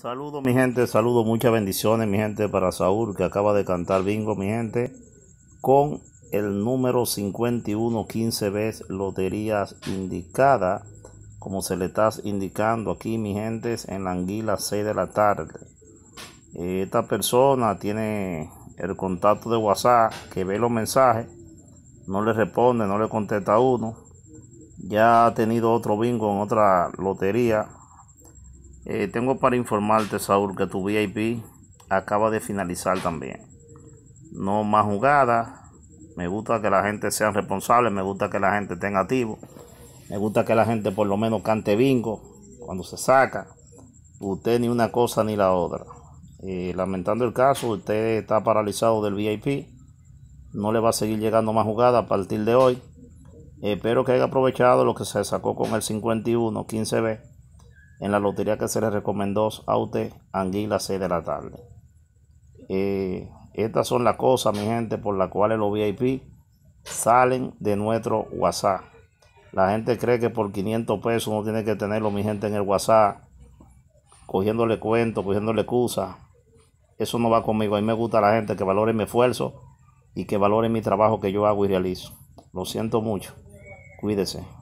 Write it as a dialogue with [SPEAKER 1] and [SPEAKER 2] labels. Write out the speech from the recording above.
[SPEAKER 1] Saludos mi gente, saludos, muchas bendiciones mi gente para Saúl que acaba de cantar bingo mi gente con el número 51 15 veces loterías indicada como se le está indicando aquí mi gente en la anguila 6 de la tarde. Eh, esta persona tiene el contacto de WhatsApp que ve los mensajes, no le responde, no le contesta uno. Ya ha tenido otro bingo en otra lotería eh, tengo para informarte, Saúl, que tu VIP acaba de finalizar también. No más jugadas. Me gusta que la gente sea responsable, me gusta que la gente tenga activo. Me gusta que la gente por lo menos cante bingo cuando se saca. Usted ni una cosa ni la otra. Eh, lamentando el caso, usted está paralizado del VIP. No le va a seguir llegando más jugadas a partir de hoy. Espero que haya aprovechado lo que se sacó con el 51 15B en la lotería que se le recomendó a usted, Anguila, 6 de la tarde. Eh, estas son las cosas, mi gente, por las cuales los VIP salen de nuestro WhatsApp. La gente cree que por 500 pesos uno tiene que tenerlo, mi gente, en el WhatsApp, cogiéndole cuentos, cogiéndole excusas. Eso no va conmigo. A mí me gusta la gente que valore mi esfuerzo y que valore mi trabajo que yo hago y realizo. Lo siento mucho. Cuídese.